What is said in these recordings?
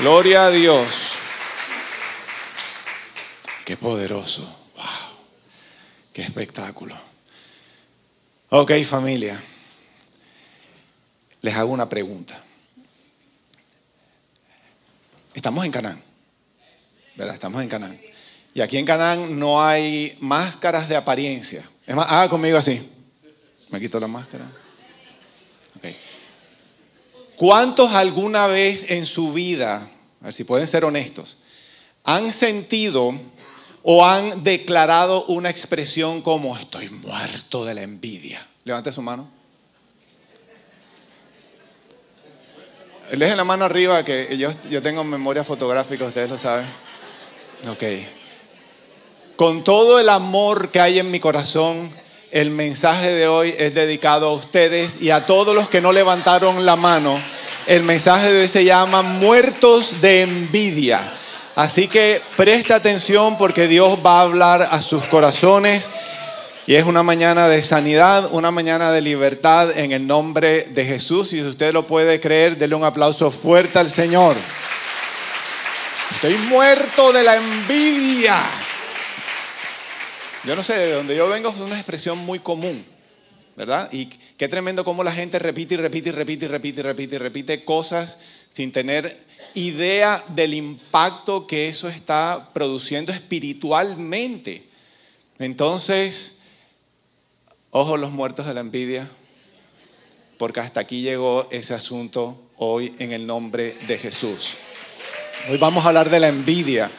Gloria a Dios. Qué poderoso. Wow. Qué espectáculo. Ok, familia. Les hago una pregunta. Estamos en Canaán. ¿Verdad? Estamos en Canaán. Y aquí en Canaán no hay máscaras de apariencia. Es más, conmigo así. Me quito la máscara. ¿Cuántos alguna vez en su vida, a ver si pueden ser honestos, han sentido o han declarado una expresión como estoy muerto de la envidia? Levante su mano. Dejen la mano arriba, que yo, tengo memoria fotográfica, ustedes lo saben. Ok. Con todo el amor que hay en mi corazón, el mensaje de hoy es dedicado a ustedes y a todos los que no levantaron la mano. El mensaje de hoy se llama Muertos de envidia. Así que presta atención porque Dios va a hablar a sus corazones. Y es una mañana de sanidad, una mañana de libertad en el nombre de Jesús. Y si usted lo puede creer, déle un aplauso fuerte al Señor. Estoy muerto de la envidia. Yo no sé, de donde yo vengo es una expresión muy común, ¿verdad? Y qué tremendo cómo la gente repite y repite y repite y repite y repite y repite cosas sin tener idea del impacto que eso está produciendo espiritualmente. Entonces, ojo los muertos de la envidia, porque hasta aquí llegó ese asunto hoy en el nombre de Jesús. Hoy vamos a hablar de la envidia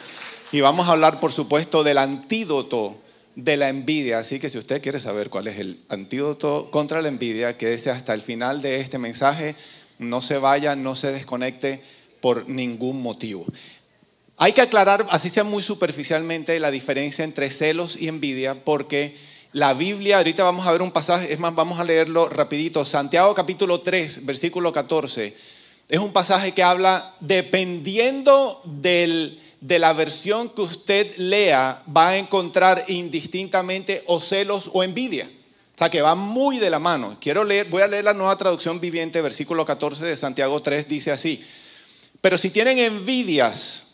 y vamos a hablar, por supuesto, del antídoto de la envidia. Así que si usted quiere saber cuál es el antídoto contra la envidia, quédese hasta el final de este mensaje. No se vaya, no se desconecte por ningún motivo. Hay que aclarar, así sea muy superficialmente, la diferencia entre celos y envidia, porque la Biblia, ahorita vamos a ver un pasaje, es más, vamos a leerlo rapidito. Santiago capítulo 3, versículo 14. Es un pasaje que habla, dependiendo del de la versión que usted lea va a encontrar indistintamente o celos o envidia. O sea que va muy de la mano. Quiero leer, voy a leer la nueva traducción viviente, versículo 14 de Santiago 3 dice así: Pero si tienen envidias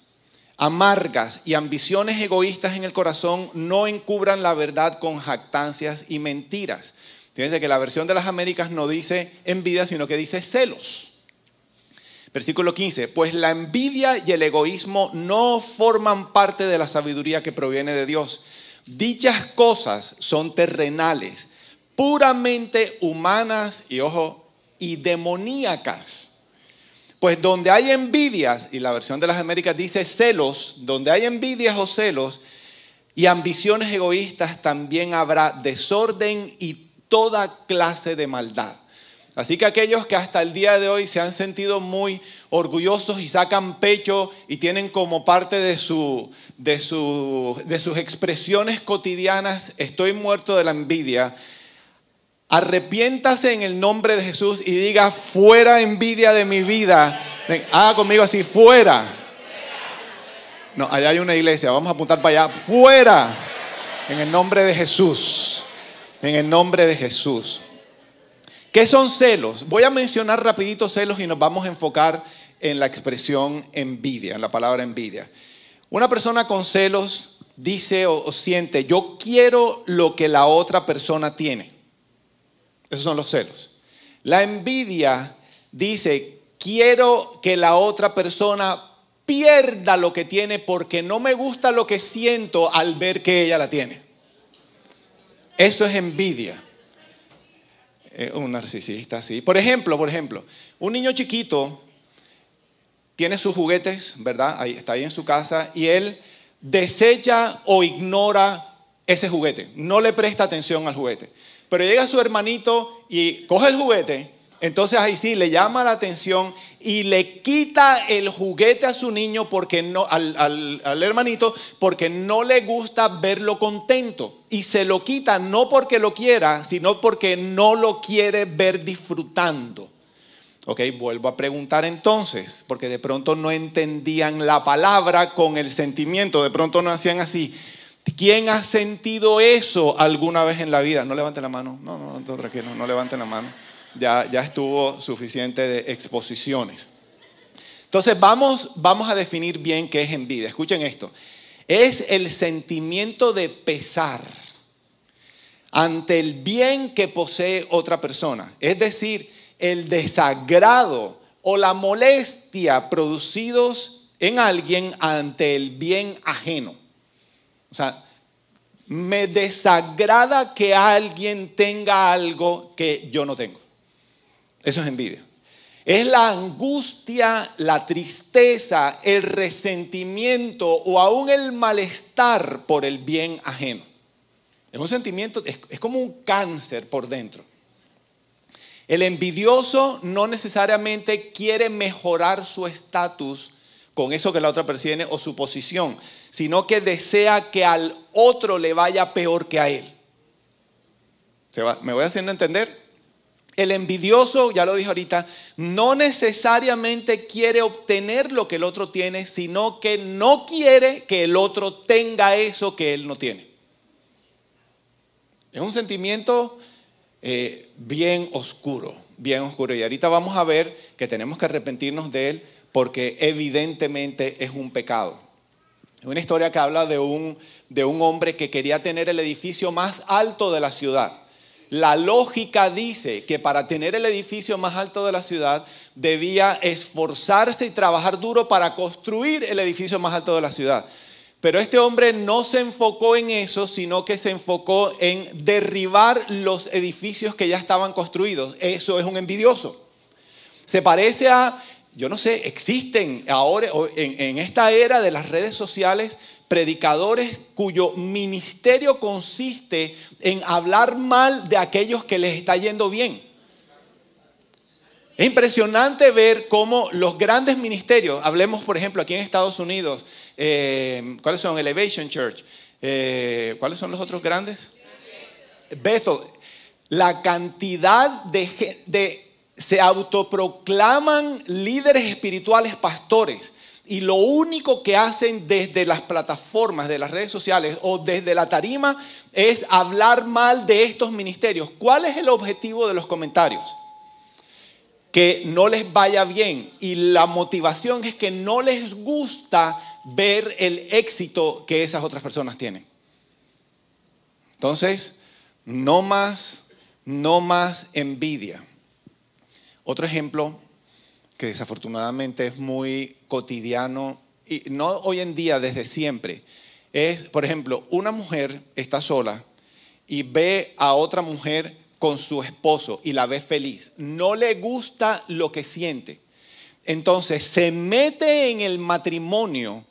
amargas y ambiciones egoístas en el corazón, no encubran la verdad con jactancias y mentiras. Fíjense que la versión de las Américas no dice envidia, sino que dice celos. Versículo 15, pues la envidia y el egoísmo no forman parte de la sabiduría que proviene de Dios. Dichas cosas son terrenales, puramente humanas y, ojo, y demoníacas. Pues donde hay envidias, y la versión de las Américas dice celos, donde hay envidias o celos y ambiciones egoístas, también habrá desorden y toda clase de maldad. Así que aquellos que hasta el día de hoy se han sentido muy orgullosos y sacan pecho y tienen como parte de, su, de, sus expresiones cotidianas, estoy muerto de la envidia, arrepiéntase en el nombre de Jesús y diga, fuera envidia de mi vida. Ah, conmigo así, fuera. No, allá hay una iglesia, vamos a apuntar para allá, fuera. En el nombre de Jesús. En el nombre de Jesús. ¿Qué son celos? Voy a mencionar rapidito celos y nos vamos a enfocar en la expresión envidia, en la palabra envidia. Una persona con celos dice o, o siente, yo quiero lo que la otra persona tiene. Esos son los celos. La envidia dice, quiero que la otra persona pierda lo que tiene porque no me gusta lo que siento al ver que ella la tiene. Eso es envidia. Eh, un narcisista así. Por ejemplo, por ejemplo, un niño chiquito tiene sus juguetes, ¿verdad? Ahí, está ahí en su casa y él desecha o ignora ese juguete, no le presta atención al juguete. Pero llega su hermanito y coge el juguete entonces ahí sí le llama la atención y le quita el juguete a su niño porque no, al, hermanito porque no le gusta verlo contento. Y se lo quita no porque lo quiera, sino porque no lo quiere ver disfrutando. Ok, vuelvo a preguntar entonces, porque de pronto no entendían la palabra con el sentimiento, de pronto no hacían así. ¿Quién ha sentido eso alguna vez en la vida? No levanten la mano, no, no, tranquilo, no levanten la mano ya, estuvo suficiente de exposiciones. Entonces vamos, vamos a definir bien qué es envidia. Escuchen esto. Es el sentimiento de pesar ante el bien que posee otra persona. Es decir, el desagrado o la molestia producidos en alguien ante el bien ajeno. O sea, me desagrada que alguien tenga algo que yo no tengo. Eso es envidia. Es la angustia, la tristeza, el resentimiento o aún el malestar por el bien ajeno. Es un sentimiento, es, como un cáncer por dentro. El envidioso no necesariamente quiere mejorar su estatus con eso que la otra percibe o su posición, sino que desea que al otro le vaya peor que a él. ¿Se va? ¿Me voy haciendo entender? El envidioso, ya lo dije ahorita, no necesariamente quiere obtener lo que el otro tiene, sino que no quiere que el otro tenga eso que él no tiene. Es un sentimiento eh, bien oscuro, bien oscuro. Y ahorita vamos a ver que tenemos que arrepentirnos de él porque evidentemente es un pecado. Es una historia que habla de un, de un hombre que quería tener el edificio más alto de la ciudad la lógica dice que para tener el edificio más alto de la ciudad debía esforzarse y trabajar duro para construir el edificio más alto de la ciudad. Pero este hombre no se enfocó en eso, sino que se enfocó en derribar los edificios que ya estaban construidos. Eso es un envidioso. Se parece a, yo no sé, existen ahora en, esta era de las redes sociales predicadores cuyo ministerio consiste en hablar mal de aquellos que les está yendo bien. Es impresionante ver cómo los grandes ministerios, hablemos por ejemplo aquí en Estados Unidos, eh, ¿cuáles son? Elevation Church, eh, ¿cuáles son los otros grandes? Bethel. La cantidad de, de se autoproclaman líderes espirituales, pastores, y lo único que hacen desde las plataformas de las redes sociales o desde la tarima es hablar mal de estos ministerios. ¿Cuál es el objetivo de los comentarios? Que no les vaya bien y la motivación es que no les gusta ver el éxito que esas otras personas tienen. Entonces, no más, no más envidia. Otro ejemplo que desafortunadamente es muy cotidiano, y no hoy en día, desde siempre, es, por ejemplo, una mujer está sola y ve a otra mujer con su esposo y la ve feliz. No le gusta lo que siente. Entonces se mete en el matrimonio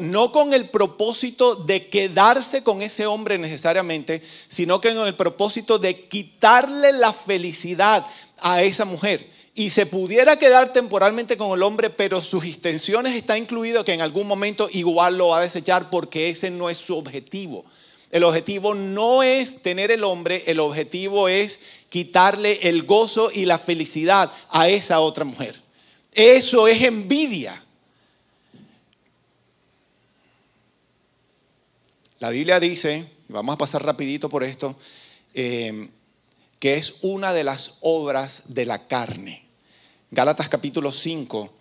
no con el propósito de quedarse con ese hombre necesariamente, sino que con el propósito de quitarle la felicidad a esa mujer y se pudiera quedar temporalmente con el hombre, pero sus intenciones está incluido que en algún momento igual lo va a desechar porque ese no es su objetivo. El objetivo no es tener el hombre, el objetivo es quitarle el gozo y la felicidad a esa otra mujer. Eso es envidia. La Biblia dice, y vamos a pasar rapidito por esto, eh, que es una de las obras de la carne. Gálatas capítulo 5,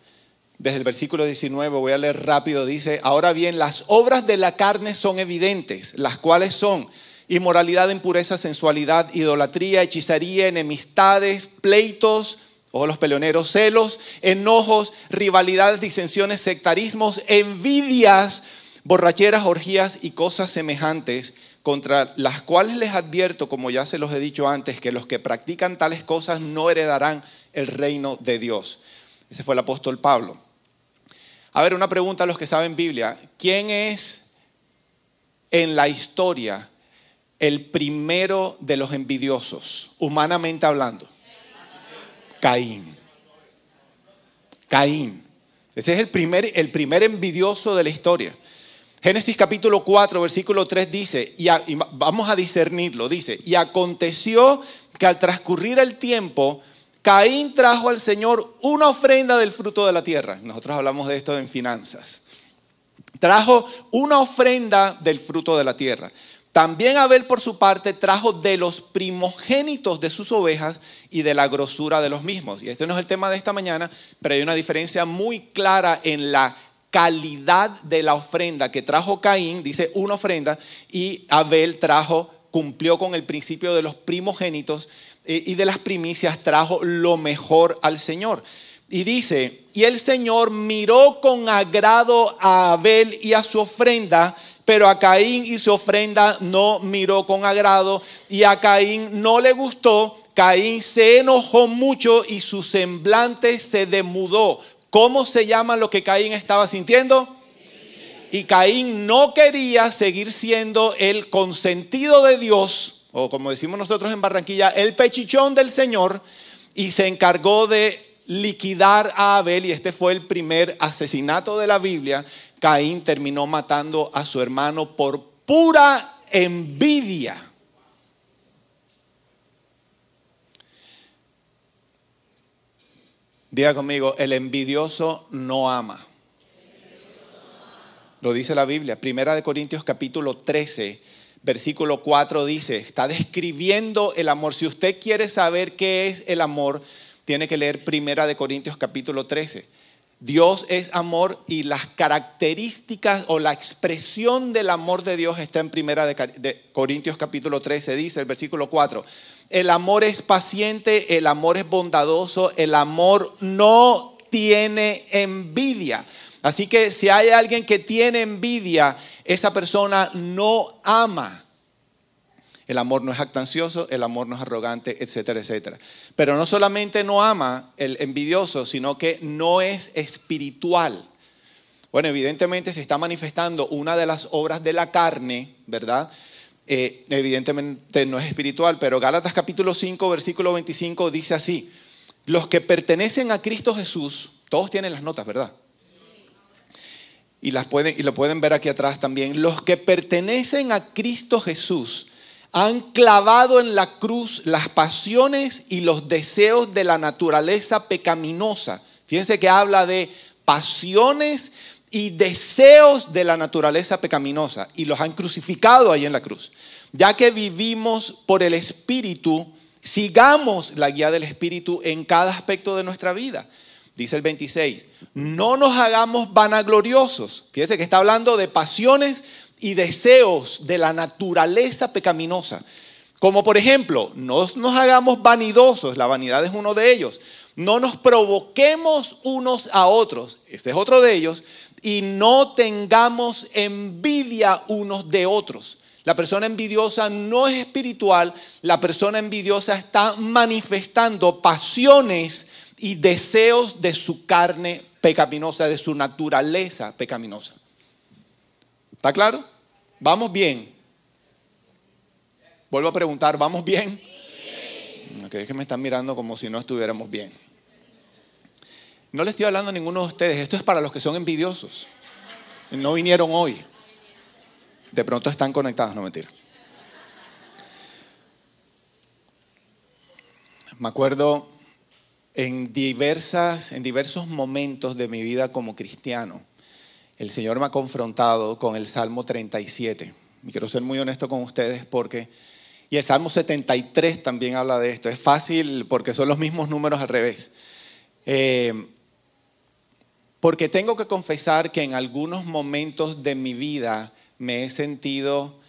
desde el versículo 19, voy a leer rápido, dice, ahora bien, las obras de la carne son evidentes, las cuales son inmoralidad, impureza, sensualidad, idolatría, hechicería, enemistades, pleitos, o los peleoneros, celos, enojos, rivalidades, disensiones, sectarismos, envidias, borracheras, orgías y cosas semejantes, contra las cuales les advierto, como ya se los he dicho antes, que los que practican tales cosas no heredarán el reino de Dios. Ese fue el apóstol Pablo. A ver, una pregunta a los que saben Biblia. ¿Quién es en la historia el primero de los envidiosos, humanamente hablando? Caín. Caín. Ese es el primer, el primer envidioso de la historia. Génesis capítulo 4, versículo 3 dice, y vamos a discernirlo, dice, y aconteció que al transcurrir el tiempo, Caín trajo al Señor una ofrenda del fruto de la tierra. Nosotros hablamos de esto en finanzas. Trajo una ofrenda del fruto de la tierra. También Abel por su parte trajo de los primogénitos de sus ovejas y de la grosura de los mismos. Y este no es el tema de esta mañana, pero hay una diferencia muy clara en la calidad de la ofrenda que trajo Caín, dice una ofrenda, y Abel trajo, cumplió con el principio de los primogénitos y de las primicias trajo lo mejor al Señor. Y dice, y el Señor miró con agrado a Abel y a su ofrenda, pero a Caín y su ofrenda no miró con agrado, y a Caín no le gustó. Caín se enojó mucho y su semblante se demudó. ¿Cómo se llama lo que Caín estaba sintiendo? Y Caín no quería seguir siendo el consentido de Dios o como decimos nosotros en Barranquilla, el pechichón del Señor, y se encargó de liquidar a Abel, y este fue el primer asesinato de la Biblia, Caín terminó matando a su hermano por pura envidia. Diga conmigo, el envidioso no ama. Lo dice la Biblia. Primera de Corintios capítulo 13, versículo 4 dice, está describiendo el amor. Si usted quiere saber qué es el amor, tiene que leer Primera de Corintios capítulo 13. Dios es amor y las características o la expresión del amor de Dios está en Primera de Corintios capítulo 13, dice el versículo 4. El amor es paciente, el amor es bondadoso, el amor no tiene envidia. Así que si hay alguien que tiene envidia, esa persona no ama. El amor no es actancioso, el amor no es arrogante, etcétera, etcétera. Pero no solamente no ama el envidioso, sino que no es espiritual. Bueno, evidentemente se está manifestando una de las obras de la carne, ¿verdad? Eh, evidentemente no es espiritual, pero Gálatas capítulo 5, versículo 25 dice así, los que pertenecen a Cristo Jesús, todos tienen las notas, ¿verdad? y, las pueden, y lo pueden ver aquí atrás también, los que pertenecen a Cristo Jesús han clavado en la cruz las pasiones y los deseos de la naturaleza pecaminosa. Fíjense que habla de pasiones y deseos de la naturaleza pecaminosa y los han crucificado ahí en la cruz. Ya que vivimos por el Espíritu, sigamos la guía del Espíritu en cada aspecto de nuestra vida. Dice el 26, no nos hagamos vanagloriosos. Fíjense que está hablando de pasiones y deseos de la naturaleza pecaminosa. Como por ejemplo, no nos hagamos vanidosos, la vanidad es uno de ellos. No nos provoquemos unos a otros, este es otro de ellos. Y no tengamos envidia unos de otros. La persona envidiosa no es espiritual, la persona envidiosa está manifestando pasiones y deseos de su carne pecaminosa, de su naturaleza pecaminosa. ¿Está claro? ¿Vamos bien? Vuelvo a preguntar, ¿vamos bien? Okay, es que me están mirando como si no estuviéramos bien. No le estoy hablando a ninguno de ustedes, esto es para los que son envidiosos. No vinieron hoy. De pronto están conectados, no mentira. Me acuerdo en, diversas, en diversos momentos de mi vida como cristiano, el Señor me ha confrontado con el Salmo 37. Y quiero ser muy honesto con ustedes porque, y el Salmo 73 también habla de esto, es fácil porque son los mismos números al revés. Eh, porque tengo que confesar que en algunos momentos de mi vida me he sentido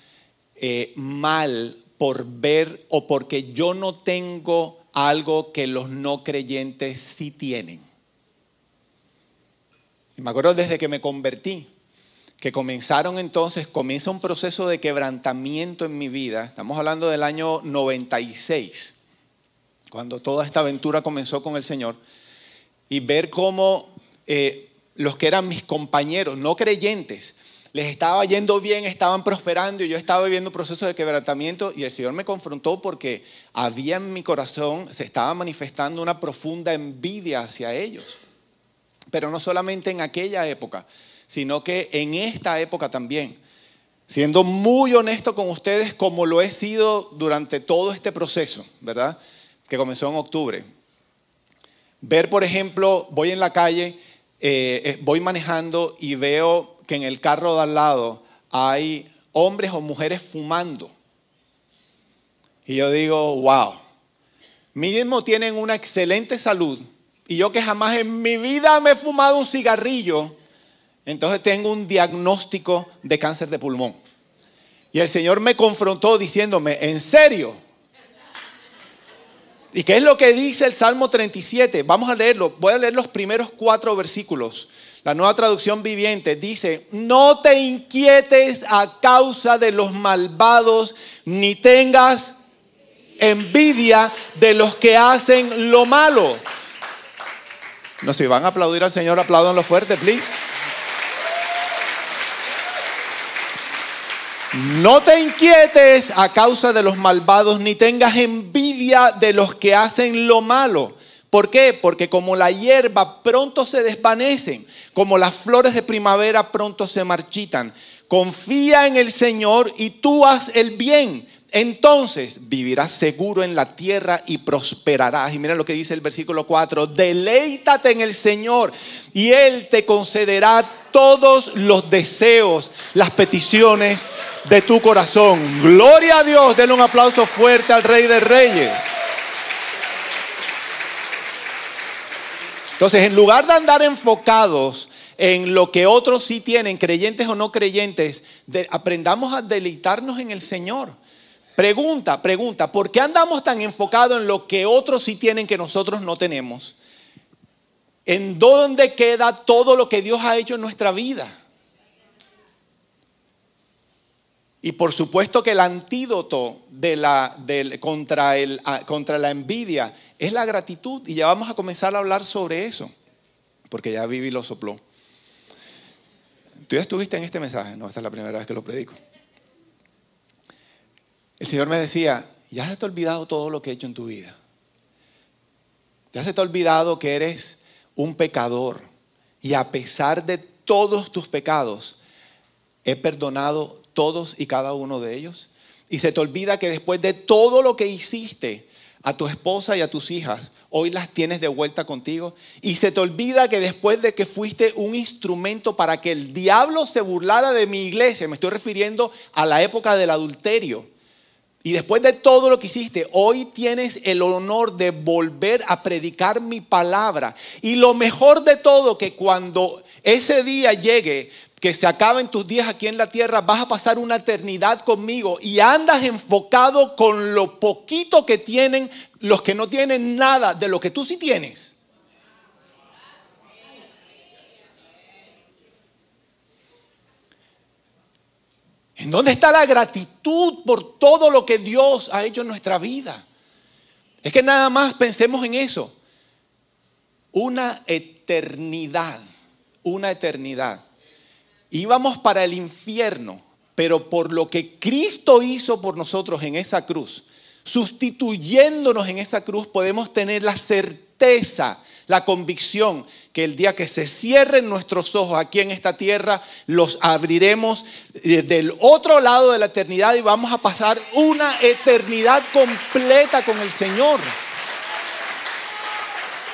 eh, mal por ver o porque yo no tengo algo que los no creyentes sí tienen. Y me acuerdo desde que me convertí, que comenzaron entonces, comienza un proceso de quebrantamiento en mi vida. Estamos hablando del año 96, cuando toda esta aventura comenzó con el Señor. Y ver cómo eh, los que eran mis compañeros, no creyentes, les estaba yendo bien, estaban prosperando y yo estaba viviendo un proceso de quebrantamiento y el Señor me confrontó porque había en mi corazón, se estaba manifestando una profunda envidia hacia ellos. Pero no solamente en aquella época, sino que en esta época también. Siendo muy honesto con ustedes como lo he sido durante todo este proceso, ¿verdad? Que comenzó en octubre. Ver, por ejemplo, voy en la calle, eh, eh, voy manejando y veo que en el carro de al lado hay hombres o mujeres fumando. Y yo digo, wow, mismo tienen una excelente salud. Y yo que jamás en mi vida me he fumado un cigarrillo, entonces tengo un diagnóstico de cáncer de pulmón. Y el Señor me confrontó diciéndome, ¿en serio? ¿Y qué es lo que dice el Salmo 37? Vamos a leerlo. Voy a leer los primeros cuatro versículos la nueva traducción viviente dice, no te inquietes a causa de los malvados, ni tengas envidia de los que hacen lo malo. No, si van a aplaudir al Señor, Aplaudanlo fuerte, please. No te inquietes a causa de los malvados, ni tengas envidia de los que hacen lo malo. ¿Por qué? Porque como la hierba pronto se desvanecen, como las flores de primavera pronto se marchitan. Confía en el Señor y tú haz el bien. Entonces vivirás seguro en la tierra y prosperarás. Y mira lo que dice el versículo 4. Deleítate en el Señor y Él te concederá todos los deseos, las peticiones de tu corazón. Gloria a Dios. Denle un aplauso fuerte al Rey de Reyes. Entonces, en lugar de andar enfocados en lo que otros sí tienen, creyentes o no creyentes, aprendamos a deleitarnos en el Señor. Pregunta, pregunta, ¿por qué andamos tan enfocados en lo que otros sí tienen que nosotros no tenemos? ¿En dónde queda todo lo que Dios ha hecho en nuestra vida? Y por supuesto que el antídoto contra, contra la envidia es la gratitud. Y ya vamos a comenzar a hablar sobre eso, porque ya Vivi lo sopló. Tú ya estuviste en este mensaje, no, esta es la primera vez que lo predico. El Señor me decía, ya se te ha olvidado todo lo que he hecho en tu vida. Ya se te ha olvidado que eres un pecador. Y a pesar de todos tus pecados, he perdonado todos y cada uno de ellos. Y se te olvida que después de todo lo que hiciste a tu esposa y a tus hijas, hoy las tienes de vuelta contigo. Y se te olvida que después de que fuiste un instrumento para que el diablo se burlara de mi iglesia, me estoy refiriendo a la época del adulterio. Y después de todo lo que hiciste, hoy tienes el honor de volver a predicar mi palabra. Y lo mejor de todo, que cuando ese día llegue, que se acaben tus días aquí en la tierra, vas a pasar una eternidad conmigo y andas enfocado con lo poquito que tienen los que no tienen nada de lo que tú sí tienes. ¿En dónde está la gratitud por todo lo que Dios ha hecho en nuestra vida? Es que nada más pensemos en eso. Una eternidad, una eternidad íbamos para el infierno, pero por lo que Cristo hizo por nosotros en esa cruz, sustituyéndonos en esa cruz, podemos tener la certeza, la convicción que el día que se cierren nuestros ojos aquí en esta tierra, los abriremos del otro lado de la eternidad y vamos a pasar una eternidad completa con el Señor.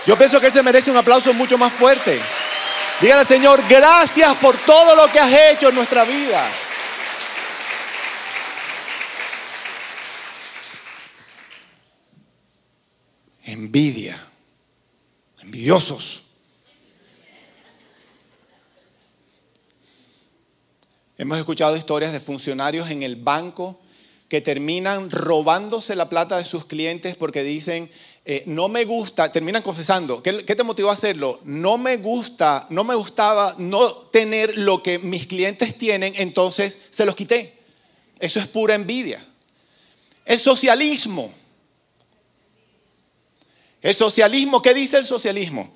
Yo pienso que Él se merece un aplauso mucho más fuerte. Dígale, Señor, gracias por todo lo que has hecho en nuestra vida. Envidia, envidiosos. Hemos escuchado historias de funcionarios en el banco que terminan robándose la plata de sus clientes porque dicen, eh, no me gusta, terminan confesando, ¿qué, ¿qué, te motivó a hacerlo? No me gusta, no me gustaba no tener lo que mis clientes tienen, entonces se los quité. Eso es pura envidia. El socialismo. El socialismo, ¿qué dice el socialismo?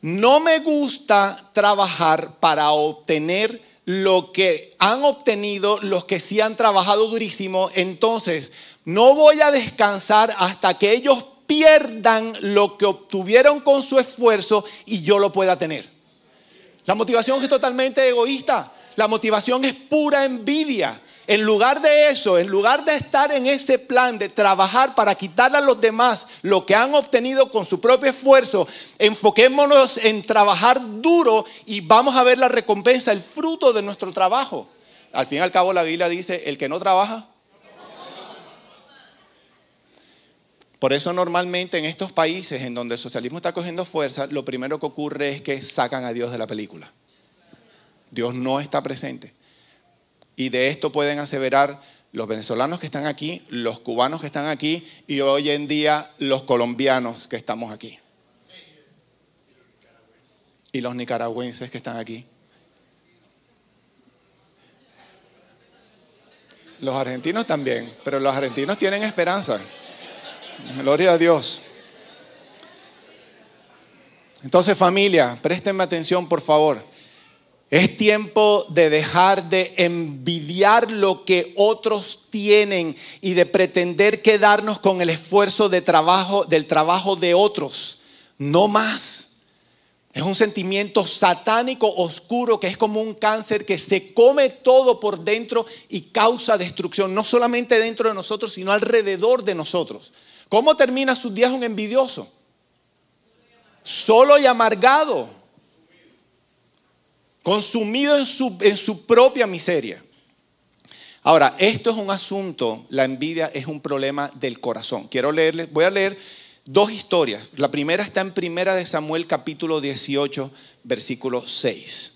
No me gusta trabajar para obtener lo que han obtenido los que sí han trabajado durísimo, entonces no voy a descansar hasta que ellos pierdan lo que obtuvieron con su esfuerzo y yo lo pueda tener. La motivación es totalmente egoísta. La motivación es pura envidia. En lugar de eso, en lugar de estar en ese plan de trabajar para quitarle a los demás lo que han obtenido con su propio esfuerzo, enfoquémonos en trabajar duro y vamos a ver la recompensa, el fruto de nuestro trabajo. Al fin y al cabo la Biblia dice, el que no trabaja, Por eso normalmente en estos países en donde el socialismo está cogiendo fuerza, lo primero que ocurre es que sacan a Dios de la película. Dios no está presente. Y de esto pueden aseverar los venezolanos que están aquí, los cubanos que están aquí y hoy en día los colombianos que estamos aquí. Y los nicaragüenses que están aquí. Los argentinos también, pero los argentinos tienen esperanza. Gloria a Dios. Entonces familia, présteme atención por favor. Es tiempo de dejar de envidiar lo que otros tienen y de pretender quedarnos con el esfuerzo de trabajo del trabajo de otros, no más. Es un sentimiento satánico oscuro que es como un cáncer que se come todo por dentro y causa destrucción, no solamente dentro de nosotros, sino alrededor de nosotros. ¿Cómo termina sus días un envidioso? Solo y amargado. Consumido en su, en su propia miseria. Ahora, esto es un asunto, la envidia es un problema del corazón. Quiero leerles, voy a leer dos historias. La primera está en Primera de Samuel capítulo 18, versículo 6.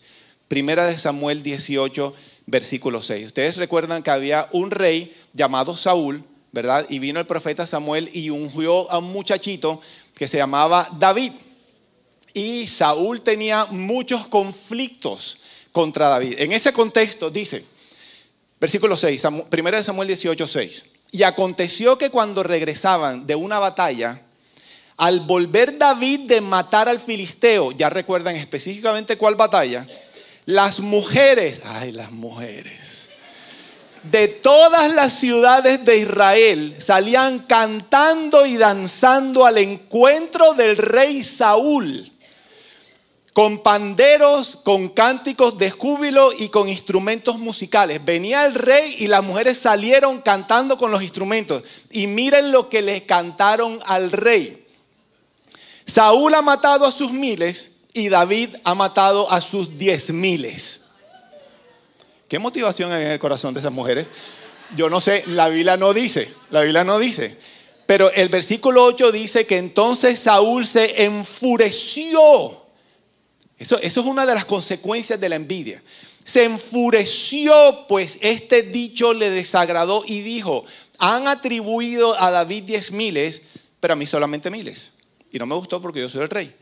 Primera de Samuel 18, versículo 6. Ustedes recuerdan que había un rey llamado Saúl ¿verdad? Y vino el profeta Samuel y ungió a un muchachito que se llamaba David. Y Saúl tenía muchos conflictos contra David. En ese contexto dice, versículo 6, 1 Samuel 18, 6. Y aconteció que cuando regresaban de una batalla, al volver David de matar al filisteo, ya recuerdan específicamente cuál batalla, las mujeres, ay, las mujeres de todas las ciudades de Israel salían cantando y danzando al encuentro del rey Saúl, con panderos, con cánticos de júbilo y con instrumentos musicales. Venía el rey y las mujeres salieron cantando con los instrumentos. Y miren lo que le cantaron al rey. Saúl ha matado a sus miles y David ha matado a sus diez miles. ¿Qué motivación hay en el corazón de esas mujeres? Yo no sé, la Biblia no dice, la Biblia no dice. Pero el versículo 8 dice que entonces Saúl se enfureció. Eso, eso es una de las consecuencias de la envidia. Se enfureció, pues este dicho le desagradó y dijo, han atribuido a David diez miles, pero a mí solamente miles. Y no me gustó porque yo soy el rey.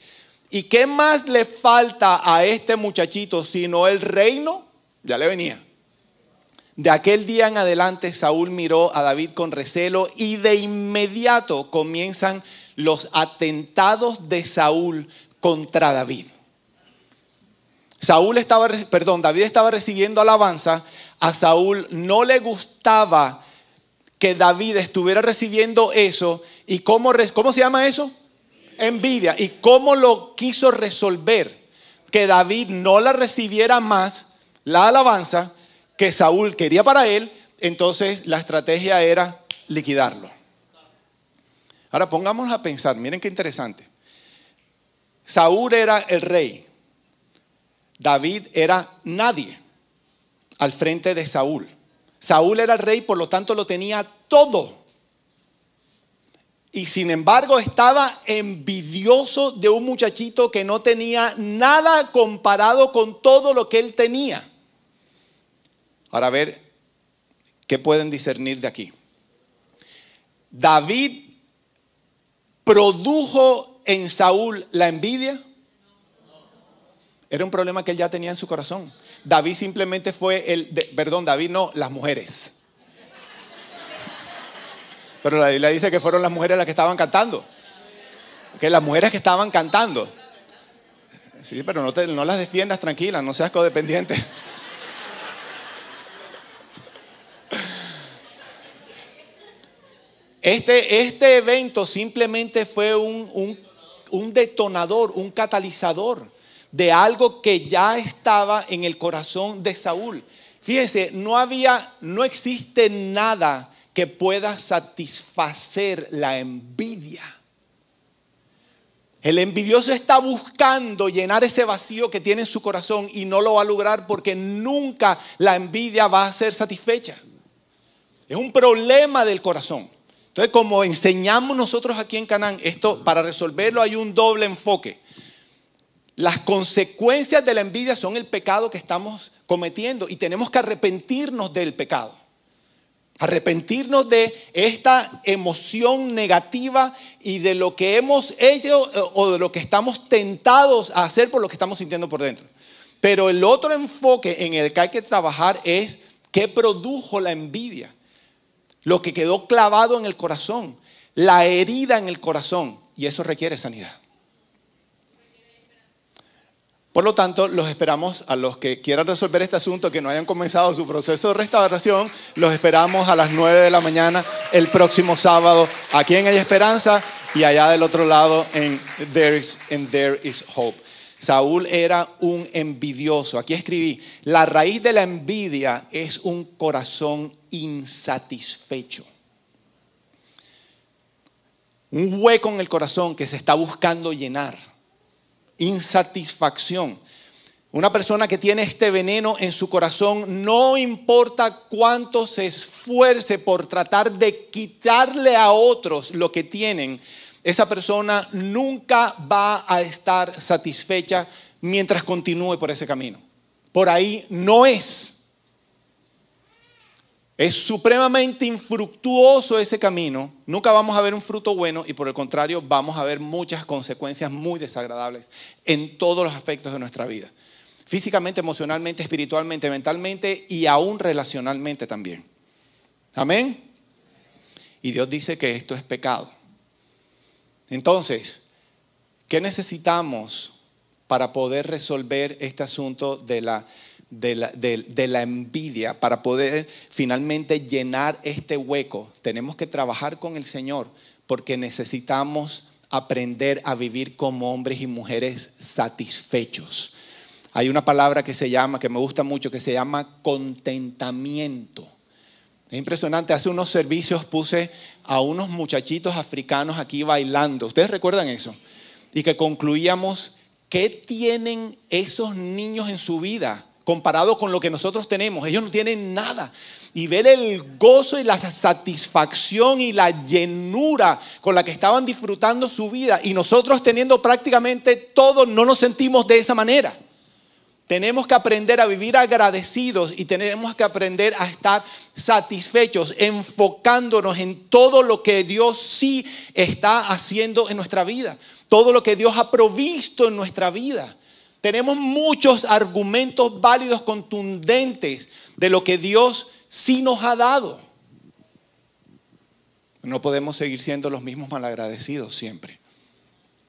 ¿Y qué más le falta a este muchachito sino el reino ya le venía. De aquel día en adelante Saúl miró a David con recelo y de inmediato comienzan los atentados de Saúl contra David. Saúl estaba, perdón, David estaba recibiendo alabanza. A Saúl no le gustaba que David estuviera recibiendo eso. ¿Y cómo, cómo se llama eso? Envidia. ¿Y cómo lo quiso resolver? Que David no la recibiera más la alabanza que Saúl quería para él, entonces la estrategia era liquidarlo. Ahora pongámonos a pensar, miren qué interesante. Saúl era el rey, David era nadie al frente de Saúl. Saúl era el rey, por lo tanto lo tenía todo. Y sin embargo estaba envidioso de un muchachito que no tenía nada comparado con todo lo que él tenía. Para ver, ¿qué pueden discernir de aquí? David produjo en Saúl la envidia. Era un problema que él ya tenía en su corazón. David simplemente fue el, perdón, David no, las mujeres. Pero la Biblia dice que fueron las mujeres las que estaban cantando. Que las mujeres que estaban cantando. Sí, pero no, no las defiendas tranquila, no seas codependiente. Este, este evento simplemente fue un, un detonador, un catalizador de algo que ya estaba en el corazón de Saúl. Fíjense, no había, no existe nada que pueda satisfacer la envidia. El envidioso está buscando llenar ese vacío que tiene en su corazón y no lo va a lograr porque nunca la envidia va a ser satisfecha. Es un problema del corazón. Entonces, como enseñamos nosotros aquí en Canaán, esto para resolverlo hay un doble enfoque. Las consecuencias de la envidia son el pecado que estamos cometiendo y tenemos que arrepentirnos del pecado. Arrepentirnos de esta emoción negativa y de lo que hemos hecho eh, o de lo que estamos tentados a hacer por lo que estamos sintiendo por dentro. Pero el otro enfoque en el que hay que trabajar es qué produjo la envidia lo que quedó clavado en el corazón, la herida en el corazón, y eso requiere sanidad. Por lo tanto, los esperamos a los que quieran resolver este asunto, que no hayan comenzado su proceso de restauración, los esperamos a las 9 de la mañana el próximo sábado aquí en Hay Esperanza y allá del otro lado en There is, and There is Hope. Saúl era un envidioso. Aquí escribí, la raíz de la envidia es un corazón insatisfecho. Un hueco en el corazón que se está buscando llenar. Insatisfacción. Una persona que tiene este veneno en su corazón, no importa cuánto se esfuerce por tratar de quitarle a otros lo que tienen, esa persona nunca va a estar satisfecha mientras continúe por ese camino. Por ahí no es. Es supremamente infructuoso ese camino. Nunca vamos a ver un fruto bueno y por el contrario vamos a ver muchas consecuencias muy desagradables en todos los aspectos de nuestra vida. Físicamente, emocionalmente, espiritualmente, mentalmente y aún relacionalmente también. Amén. Y Dios dice que esto es pecado. Entonces, ¿qué necesitamos para poder resolver este asunto de la de la, envidia para poder finalmente llenar este hueco. Tenemos que trabajar con el Señor porque necesitamos aprender a vivir como hombres y mujeres satisfechos. Hay una palabra que se llama, que me gusta mucho, que se llama contentamiento. Es impresionante, hace unos servicios puse a unos muchachitos africanos aquí bailando. ¿Ustedes recuerdan eso? Y que concluíamos, ¿qué tienen esos niños en su vida? comparado con lo que nosotros tenemos. Ellos no tienen nada. Y ver el gozo y la satisfacción y la llenura con la que estaban disfrutando su vida. Y nosotros teniendo prácticamente todo, no nos sentimos de esa manera. Tenemos que aprender a vivir agradecidos y tenemos que aprender a estar satisfechos, enfocándonos en todo lo que Dios sí está haciendo en nuestra vida, todo lo que Dios ha provisto en nuestra vida. Tenemos muchos argumentos válidos, contundentes de lo que Dios sí nos ha dado. No podemos seguir siendo los mismos malagradecidos siempre.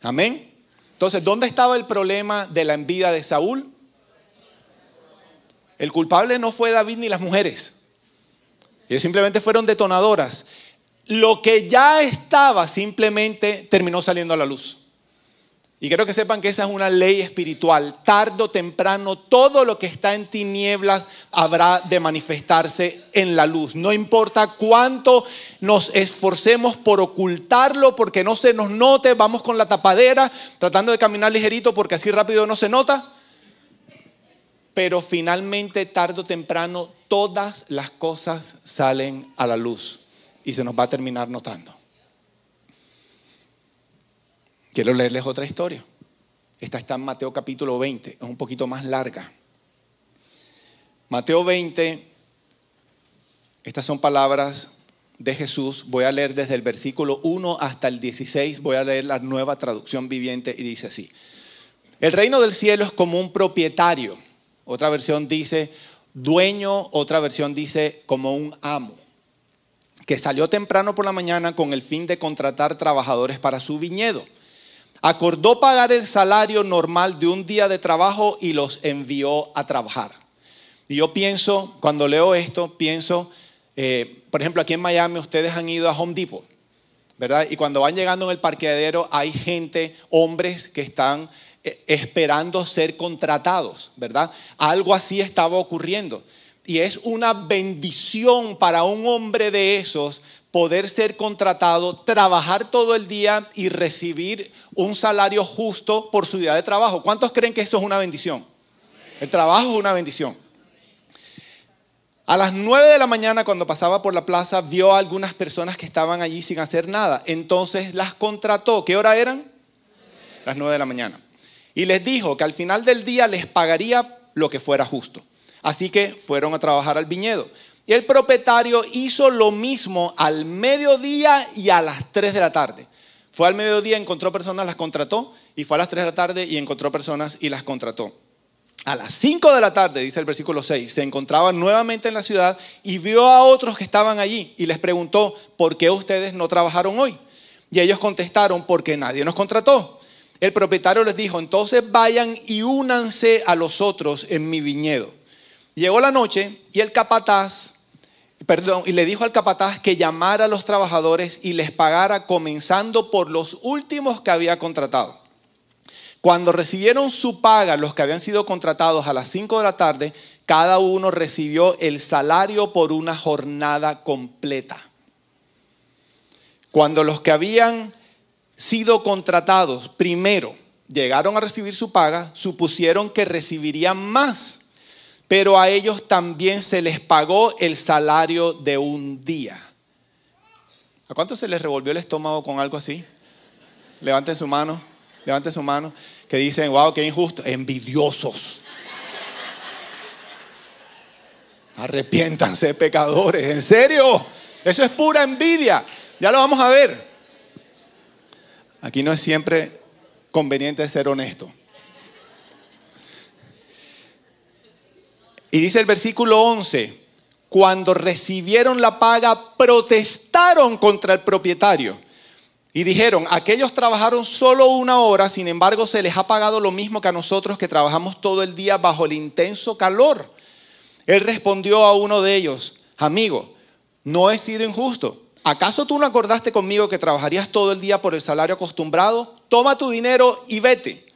Amén. Entonces, ¿dónde estaba el problema de la envidia de Saúl? El culpable no fue David ni las mujeres. Ellos simplemente fueron detonadoras. Lo que ya estaba simplemente terminó saliendo a la luz. Y quiero que sepan que esa es una ley espiritual. Tardo o temprano todo lo que está en tinieblas habrá de manifestarse en la luz. No importa cuánto nos esforcemos por ocultarlo porque no se nos note, vamos con la tapadera tratando de caminar ligerito porque así rápido no se nota. Pero finalmente tardo o temprano todas las cosas salen a la luz y se nos va a terminar notando. Quiero leerles otra historia. Esta está en Mateo capítulo 20, es un poquito más larga. Mateo 20, estas son palabras de Jesús. Voy a leer desde el versículo 1 hasta el 16, voy a leer la nueva traducción viviente y dice así. El reino del cielo es como un propietario. Otra versión dice dueño, otra versión dice como un amo, que salió temprano por la mañana con el fin de contratar trabajadores para su viñedo acordó pagar el salario normal de un día de trabajo y los envió a trabajar. Y yo pienso, cuando leo esto, pienso, eh, por ejemplo, aquí en Miami ustedes han ido a Home Depot, ¿verdad? Y cuando van llegando en el parqueadero hay gente, hombres que están eh, esperando ser contratados, ¿verdad? Algo así estaba ocurriendo. Y es una bendición para un hombre de esos poder ser contratado, trabajar todo el día y recibir un salario justo por su día de trabajo. ¿Cuántos creen que eso es una bendición? El trabajo es una bendición. A las 9 de la mañana cuando pasaba por la plaza vio a algunas personas que estaban allí sin hacer nada. Entonces las contrató. ¿Qué hora eran? Las 9 de la mañana. Y les dijo que al final del día les pagaría lo que fuera justo. Así que fueron a trabajar al viñedo. Y el propietario hizo lo mismo al mediodía y a las 3 de la tarde. Fue al mediodía, encontró personas, las contrató, y fue a las 3 de la tarde y encontró personas y las contrató. A las 5 de la tarde, dice el versículo 6, se encontraba nuevamente en la ciudad y vio a otros que estaban allí y les preguntó, ¿por qué ustedes no trabajaron hoy? Y ellos contestaron, porque nadie nos contrató. El propietario les dijo, entonces vayan y únanse a los otros en mi viñedo. Llegó la noche y el capataz perdón, y le dijo al capataz que llamara a los trabajadores y les pagara comenzando por los últimos que había contratado. Cuando recibieron su paga los que habían sido contratados a las 5 de la tarde, cada uno recibió el salario por una jornada completa. Cuando los que habían sido contratados primero llegaron a recibir su paga, supusieron que recibirían más pero a ellos también se les pagó el salario de un día. ¿A cuánto se les revolvió el estómago con algo así? Levanten su mano, levanten su mano, que dicen, wow, qué injusto, envidiosos. Arrepiéntanse, pecadores, en serio. Eso es pura envidia. Ya lo vamos a ver. Aquí no es siempre conveniente ser honesto. Y dice el versículo 11, cuando recibieron la paga, protestaron contra el propietario. Y dijeron, aquellos trabajaron solo una hora, sin embargo se les ha pagado lo mismo que a nosotros que trabajamos todo el día bajo el intenso calor. Él respondió a uno de ellos, amigo, no he sido injusto. ¿Acaso tú no acordaste conmigo que trabajarías todo el día por el salario acostumbrado? Toma tu dinero y vete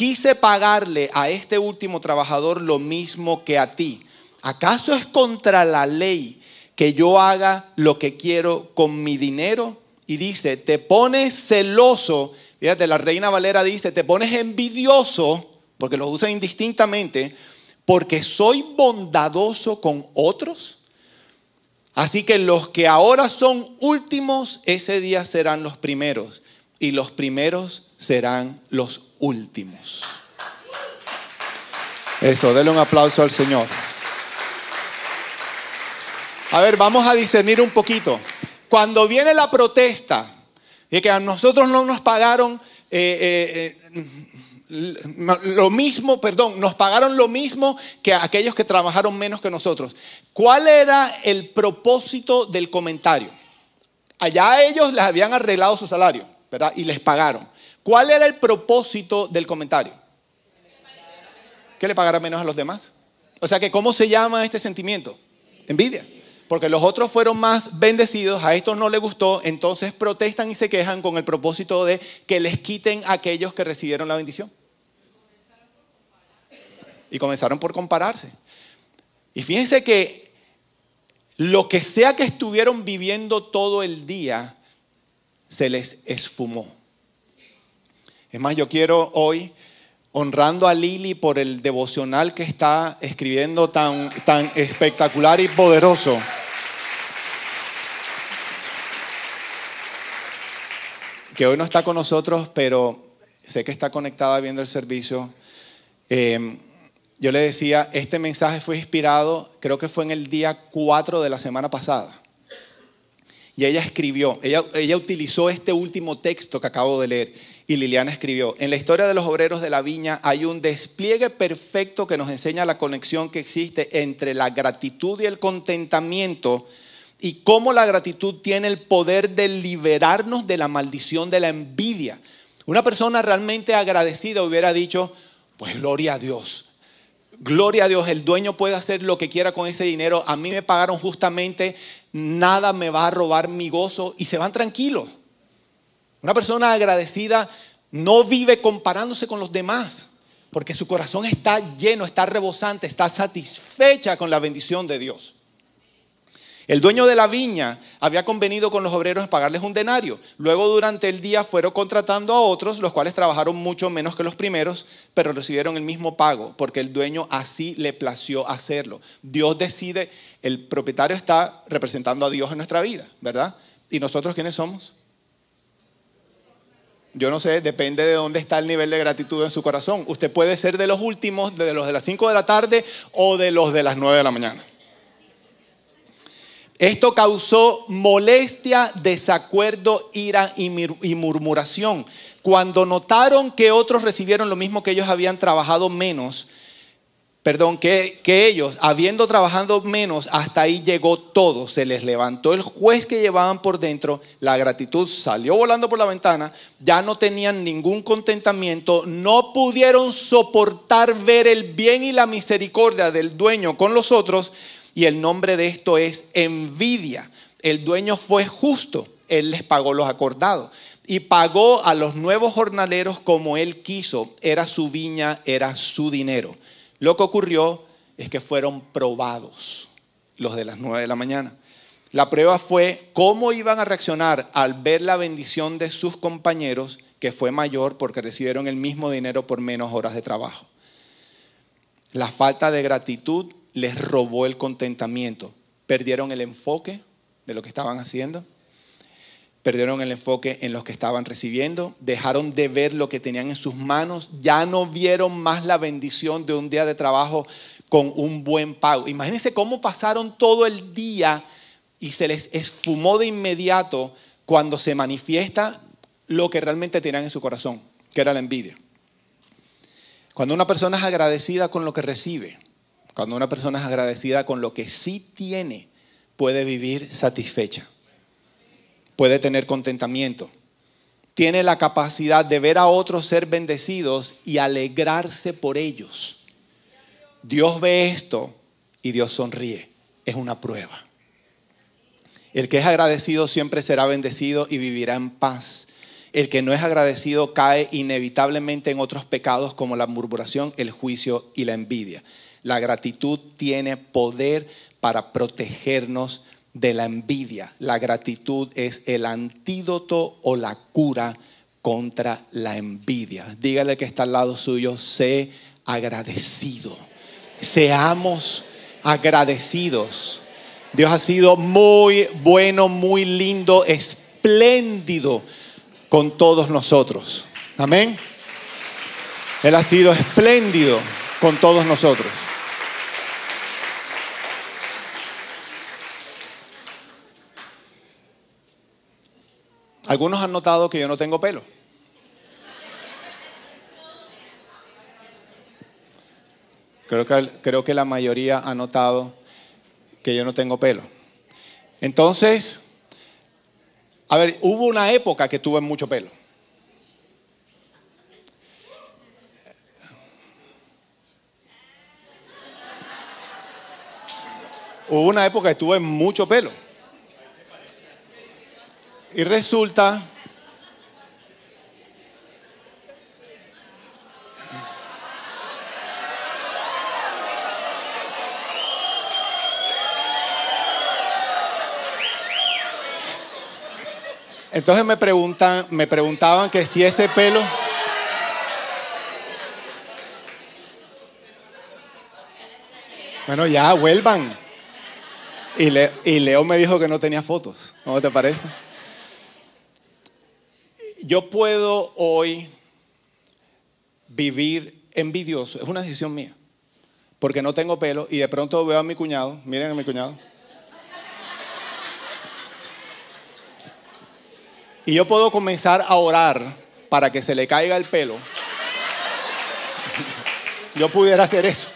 quise pagarle a este último trabajador lo mismo que a ti. ¿Acaso es contra la ley que yo haga lo que quiero con mi dinero? Y dice, te pones celoso, fíjate, la reina Valera dice, te pones envidioso, porque lo usa indistintamente, porque soy bondadoso con otros. Así que los que ahora son últimos, ese día serán los primeros y los primeros serán los últimos. Eso, denle un aplauso al Señor. A ver, vamos a discernir un poquito. Cuando viene la protesta de que a nosotros no nos pagaron eh, eh, eh, lo mismo, perdón, nos pagaron lo mismo que aquellos que trabajaron menos que nosotros. ¿Cuál era el propósito del comentario? Allá ellos les habían arreglado su salario. ¿verdad? Y les pagaron. ¿Cuál era el propósito del comentario? Que le pagara menos a los demás. O sea que, ¿cómo se llama este sentimiento? Envidia. Porque los otros fueron más bendecidos, a estos no les gustó, entonces protestan y se quejan con el propósito de que les quiten a aquellos que recibieron la bendición. Y comenzaron por compararse. Y fíjense que lo que sea que estuvieron viviendo todo el día, se les esfumó. Es más, yo quiero hoy, honrando a Lili por el devocional que está escribiendo tan, tan espectacular y poderoso. que hoy no está con nosotros, pero sé que está conectada viendo el servicio. Em, yo le decía, este mensaje fue inspirado, creo que fue en el día 4 de la semana pasada. Y ella escribió, ella, ella utilizó este último texto que acabo de leer. Y Liliana escribió, en la historia de los obreros de la viña hay un despliegue perfecto que nos enseña la conexión que existe entre la gratitud y el contentamiento y cómo la gratitud tiene el poder de liberarnos de la maldición de la envidia. Una persona realmente agradecida hubiera dicho, pues gloria a Dios. Gloria a Dios, el dueño puede hacer lo que quiera con ese dinero. A mí me pagaron justamente nada me va a robar mi gozo y se van tranquilos. Una persona agradecida no vive comparándose con los demás, porque su corazón está lleno, está rebosante, está satisfecha con la bendición de Dios. El dueño de la viña había convenido con los obreros en pagarles un denario. Luego durante el día fueron contratando a otros, los cuales trabajaron mucho menos que los primeros, pero recibieron el mismo pago, porque el dueño así le plació hacerlo. Dios decide, el propietario está representando a Dios en nuestra vida, ¿verdad? ¿Y nosotros quiénes somos? Yo no sé, depende de dónde está el nivel de gratitud en su corazón. Usted puede ser de los últimos, de los de las 5 de la tarde o de los de las 9 de la mañana. Esto causó molestia, desacuerdo, ira y murmuración. Cuando notaron que otros recibieron lo mismo que ellos habían trabajado menos, perdón, que, ellos, habiendo trabajado menos, hasta ahí llegó todo. Se les levantó el juez que llevaban por dentro, la gratitud salió volando por la ventana, ya no tenían ningún contentamiento, no pudieron soportar ver el bien y la misericordia del dueño con los otros, y el nombre de esto es envidia. El dueño fue justo, él les pagó los acordados. Y pagó a los nuevos jornaleros como él quiso. Era su viña, era su dinero. Lo que ocurrió es que fueron probados los de las 9 de la mañana. La prueba fue cómo iban a reaccionar al ver la bendición de sus compañeros, que fue mayor porque recibieron el mismo dinero por menos horas de trabajo. La falta de gratitud les robó el contentamiento. Perdieron el enfoque de lo que estaban haciendo, perdieron el enfoque en los que estaban recibiendo, dejaron de ver lo que tenían en sus manos, ya no vieron más la bendición de un día de trabajo con un buen pago. Imagínense cómo pasaron todo el día y se les esfumó de inmediato cuando se manifiesta lo que realmente tenían en su corazón, que era la envidia. Cuando una persona es agradecida con lo que recibe, cuando una persona es agradecida con lo que sí tiene, puede vivir satisfecha, puede tener contentamiento, tiene la capacidad de ver a otros ser bendecidos y alegrarse por ellos. Dios ve esto y Dios sonríe. Es una prueba. El que es agradecido siempre será bendecido y vivirá en paz. El que no es agradecido cae inevitablemente en otros pecados como la murmuración, el juicio y la envidia. La gratitud tiene poder para protegernos de la envidia. La gratitud es el antídoto o la cura contra la envidia. Dígale que está al lado suyo, sé agradecido. Seamos agradecidos. Dios ha sido muy bueno, muy lindo, espléndido con todos nosotros. Amén. Él ha sido espléndido con todos nosotros. Algunos han notado que yo no tengo pelo. Creo que, creo que la mayoría ha notado que yo no tengo pelo. Entonces, a ver, hubo una época que tuve mucho pelo. Hubo una época que tuve mucho pelo. Y resulta Entonces me preguntan, me preguntaban que si ese pelo Bueno, ya vuelvan. Y, y Leo me dijo que no tenía fotos. ¿Cómo te parece? Yo puedo hoy vivir envidioso, es una decisión mía, porque no tengo pelo y de pronto veo a mi cuñado, miren a mi cuñado. Y yo puedo comenzar a orar para que se le caiga el pelo. Yo pudiera hacer eso,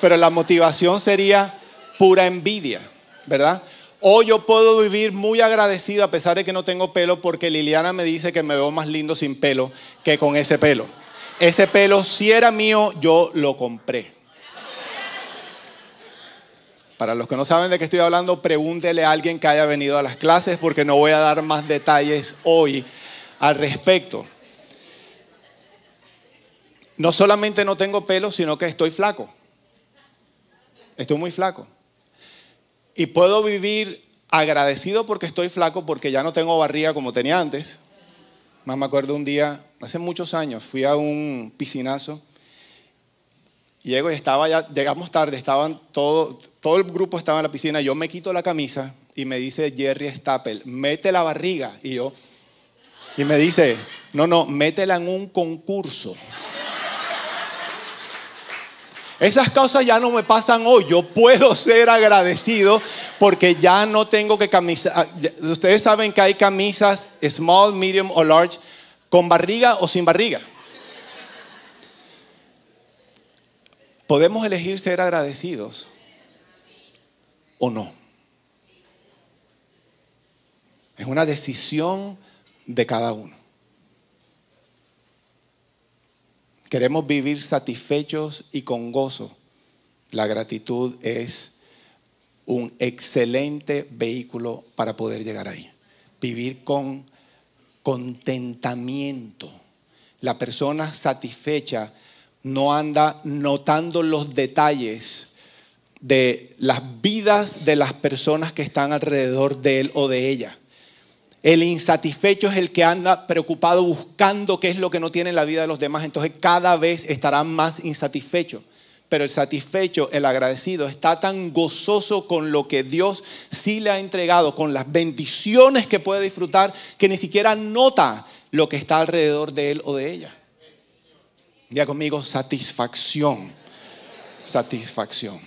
pero la motivación sería pura envidia, ¿verdad? Hoy yo puedo vivir muy agradecido a pesar de que no tengo pelo porque Liliana me dice que me veo más lindo sin pelo que con ese pelo. Ese pelo si era mío, yo lo compré. Para los que no saben de qué estoy hablando, pregúntele a alguien que haya venido a las clases porque no voy a dar más detalles hoy al respecto. No solamente no tengo pelo, sino que estoy flaco. Estoy muy flaco. Y puedo vivir agradecido porque estoy flaco, porque ya no tengo barriga como tenía antes. Más me acuerdo un día, hace muchos años, fui a un piscinazo. y estaba ya, llegamos tarde, estaban todo, todo el grupo estaba en la piscina. Yo me quito la camisa y me dice Jerry Stapel, mete la barriga. Y yo, y me dice, no, no, métela en un concurso. Esas cosas ya no me pasan hoy. Yo puedo ser agradecido porque ya no tengo que camisa. Ah, ustedes saben que hay camisas small, medium o large con barriga o sin barriga. Podemos elegir ser agradecidos o no. Es una decisión de cada uno. Queremos vivir satisfechos y con gozo. La gratitud es un excelente vehículo para poder llegar ahí. Vivir con contentamiento. La persona satisfecha no anda notando los detalles de las vidas de las personas que están alrededor de él o de ella. El insatisfecho es el que anda preocupado buscando qué es lo que no tiene en la vida de los demás. Entonces cada vez estará más insatisfecho. Pero el satisfecho, el agradecido, está tan gozoso con lo que Dios sí le ha entregado, con las bendiciones que puede disfrutar, que ni siquiera nota lo que está alrededor de él o de ella. Ya conmigo, satisfacción. Satisfacción.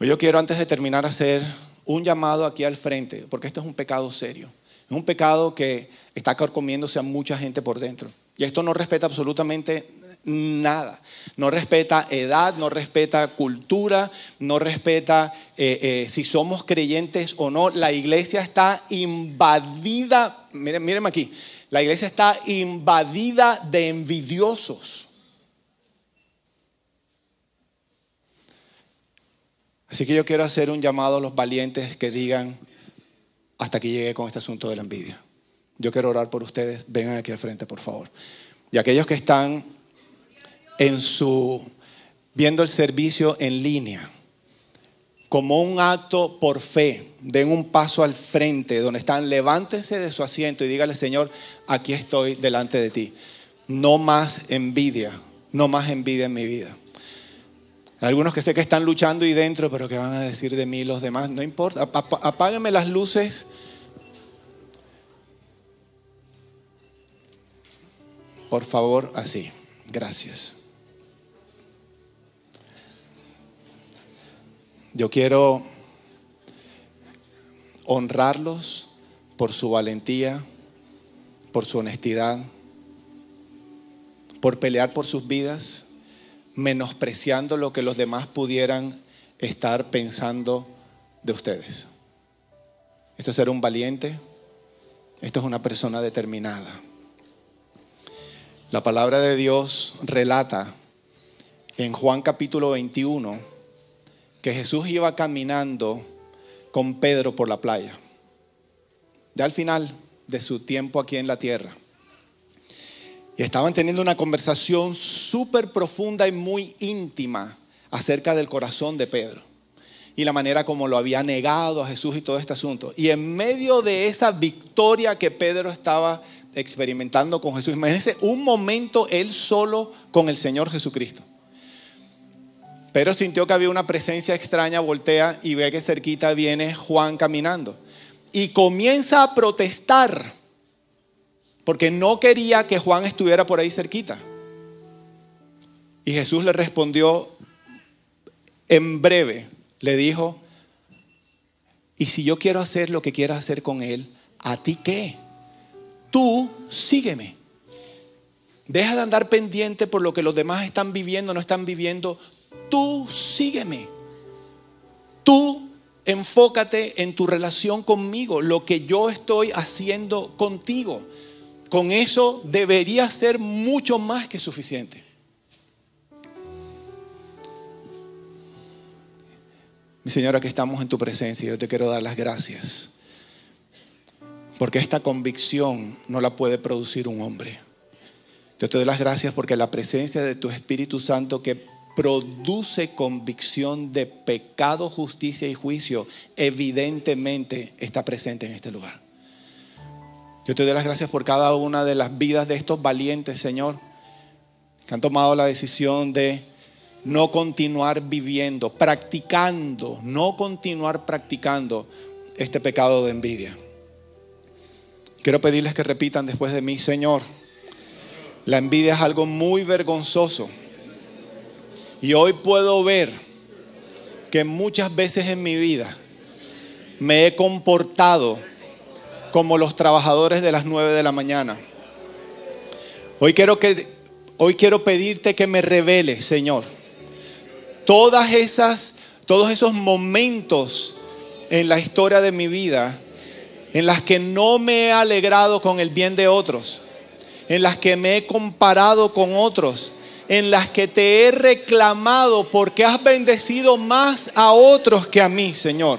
Yo quiero antes de terminar hacer un llamado aquí al frente, porque esto es un pecado serio. Es un pecado que está comiéndose a mucha gente por dentro. Y esto no respeta absolutamente nada. No respeta edad, no respeta cultura, no respeta eh, eh, si somos creyentes o no. La iglesia está invadida, miren, aquí, la iglesia está invadida de envidiosos. Así que yo quiero hacer un llamado a los valientes que digan, hasta que llegue con este asunto de la envidia. Yo quiero orar por ustedes, vengan aquí al frente, por favor. Y aquellos que están en su viendo el servicio en línea, como un acto por fe, den un paso al frente donde están, levántense de su asiento y dígale, Señor, aquí estoy delante de ti. No más envidia, no más envidia en mi vida. Algunos que sé que están luchando y dentro, pero que van a decir de mí los demás, no importa. Apáguenme las luces. Por favor, así. Gracias. Yo quiero honrarlos por su valentía, por su honestidad, por pelear por sus vidas menospreciando lo que los demás pudieran estar pensando de ustedes. Esto es ser un valiente, esto es una persona determinada. La palabra de Dios relata en Juan capítulo 21 que Jesús iba caminando con Pedro por la playa, ya al final de su tiempo aquí en la tierra. Y estaban teniendo una conversación súper profunda y muy íntima acerca del corazón de Pedro y la manera como lo había negado a Jesús y todo este asunto. Y en medio de esa victoria que Pedro estaba experimentando con Jesús, imagínense un momento él solo con el Señor Jesucristo. Pedro sintió que había una presencia extraña, voltea y ve que cerquita viene Juan caminando. Y comienza a protestar porque no quería que Juan estuviera por ahí cerquita. Y Jesús le respondió en breve, le dijo, y si yo quiero hacer lo que quieras hacer con él, ¿a ti qué? Tú sígueme. Deja de andar pendiente por lo que los demás están viviendo, no están viviendo. Tú sígueme. Tú enfócate en tu relación conmigo, lo que yo estoy haciendo contigo con eso debería ser mucho más que suficiente. Mi Señora, que estamos en tu presencia, yo te quiero dar las gracias. Porque esta convicción no la puede producir un hombre. Yo te doy las gracias porque la presencia de tu Espíritu Santo que produce convicción de pecado, justicia y juicio, evidentemente está presente en este lugar. Yo te doy las gracias por cada una de las vidas de estos valientes, Señor, que han tomado la decisión de no continuar viviendo, practicando, no continuar practicando este pecado de envidia. Quiero pedirles que repitan después de mí, Señor, la envidia es algo muy vergonzoso. Y hoy puedo ver que muchas veces en mi vida me he comportado como los trabajadores de las 9 de la mañana. Hoy quiero, que, hoy quiero pedirte que me reveles, Señor, todas esas, todos esos momentos en la historia de mi vida en las que no me he alegrado con el bien de otros, en las que me he comparado con otros, en las que te he reclamado porque has bendecido más a otros que a mí, Señor.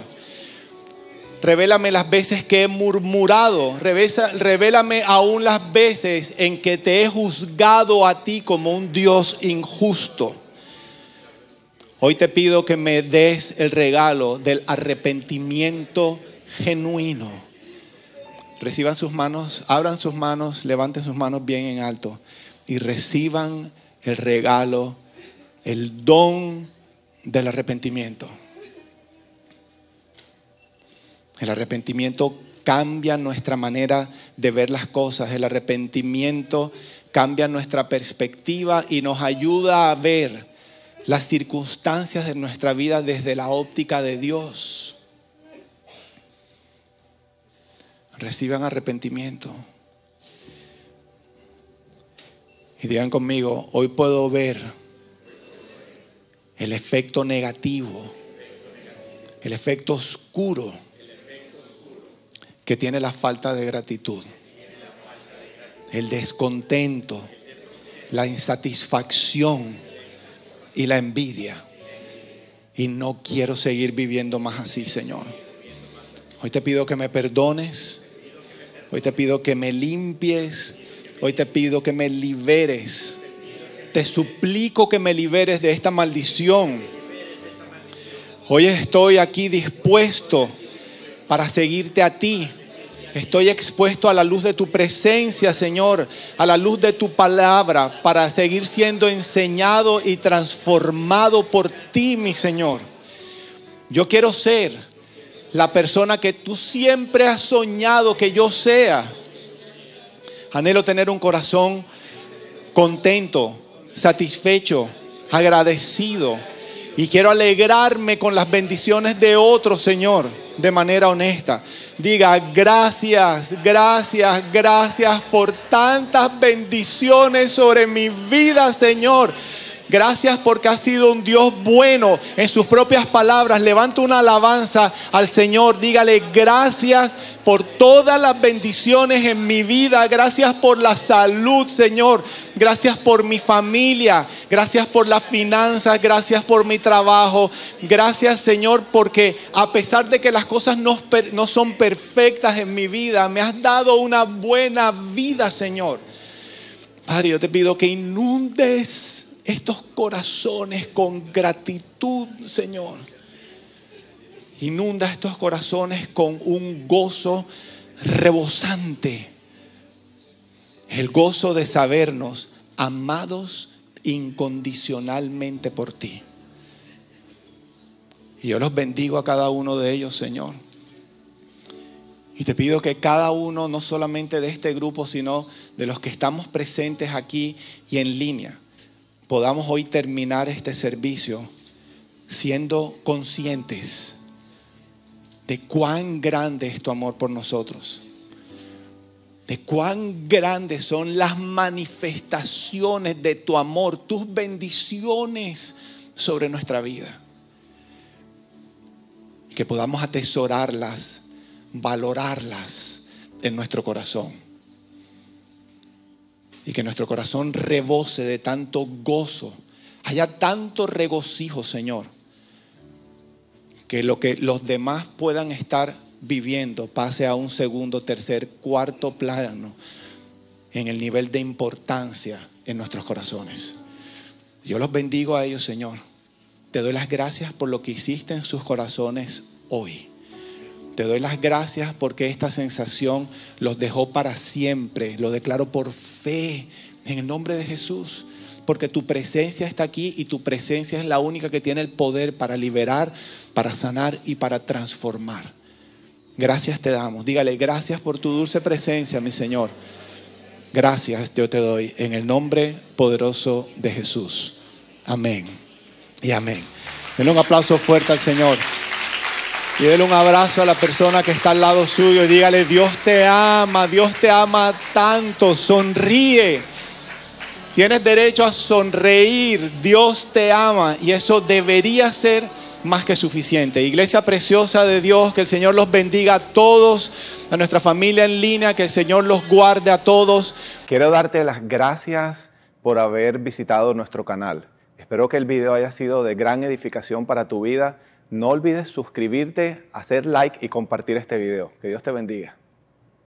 Revélame las veces que he murmurado. Revélame aún las veces en que te he juzgado a ti como un Dios injusto. Hoy te pido que me des el regalo del arrepentimiento genuino. Reciban sus manos, abran sus manos, levanten sus manos bien en alto y reciban el regalo, el don del arrepentimiento. El arrepentimiento cambia nuestra manera de ver las cosas. El arrepentimiento cambia nuestra perspectiva y nos ayuda a ver las circunstancias de nuestra vida desde la óptica de Dios. Reciban arrepentimiento. Y digan conmigo, hoy puedo ver el efecto negativo, el efecto oscuro que tiene la falta de gratitud, el descontento, la insatisfacción y la envidia. Y no quiero seguir viviendo más así, Señor. Hoy te pido que me perdones. Hoy te pido que me limpies. Hoy te pido que me liberes. Te suplico que me liberes de esta maldición. Hoy estoy aquí dispuesto para seguirte a ti. Estoy expuesto a la luz de tu presencia, Señor, a la luz de tu palabra, para seguir siendo enseñado y transformado por ti, mi Señor. Yo quiero ser la persona que tú siempre has soñado que yo sea. Anhelo tener un corazón contento, satisfecho, agradecido. Y quiero alegrarme con las bendiciones de otros, Señor de manera honesta. Diga, gracias, gracias, gracias por tantas bendiciones sobre mi vida, Señor. Gracias porque has sido un Dios bueno. En sus propias palabras, levanta una alabanza al Señor. Dígale gracias por todas las bendiciones en mi vida. Gracias por la salud, Señor. Gracias por mi familia. Gracias por las finanzas. Gracias por mi trabajo. Gracias, Señor, porque a pesar de que las cosas no, no son perfectas en mi vida, me has dado una buena vida, Señor. Padre, yo te pido que inundes estos corazones con gratitud, Señor. Inunda estos corazones con un gozo rebosante. El gozo de sabernos amados incondicionalmente por ti. Y yo los bendigo a cada uno de ellos, Señor. Y te pido que cada uno, no solamente de este grupo, sino de los que estamos presentes aquí y en línea, podamos hoy terminar este servicio siendo conscientes de cuán grande es tu amor por nosotros, de cuán grandes son las manifestaciones de tu amor, tus bendiciones sobre nuestra vida. Que podamos atesorarlas, valorarlas en nuestro corazón y que nuestro corazón rebose de tanto gozo. Haya tanto regocijo, Señor, que lo que los demás puedan estar viviendo pase a un segundo, tercer, cuarto plano en el nivel de importancia en nuestros corazones. Yo los bendigo a ellos, Señor. Te doy las gracias por lo que hiciste en sus corazones hoy. Te doy las gracias porque esta sensación los dejó para siempre. Lo declaro por fe en el nombre de Jesús. Porque tu presencia está aquí y tu presencia es la única que tiene el poder para liberar, para sanar y para transformar. Gracias te damos. Dígale, gracias por tu dulce presencia, mi Señor. Gracias yo te doy en el nombre poderoso de Jesús. Amén y amén. Denle un aplauso fuerte al Señor. Y déle un abrazo a la persona que está al lado suyo y dígale, Dios te ama, Dios te ama tanto, sonríe. Tienes derecho a sonreír, Dios te ama y eso debería ser más que suficiente. Iglesia preciosa de Dios, que el Señor los bendiga a todos, a nuestra familia en línea, que el Señor los guarde a todos. Quiero darte las gracias por haber visitado nuestro canal. Espero que el video haya sido de gran edificación para tu vida no olvides suscribirte, hacer like y compartir este video. Que Dios te bendiga.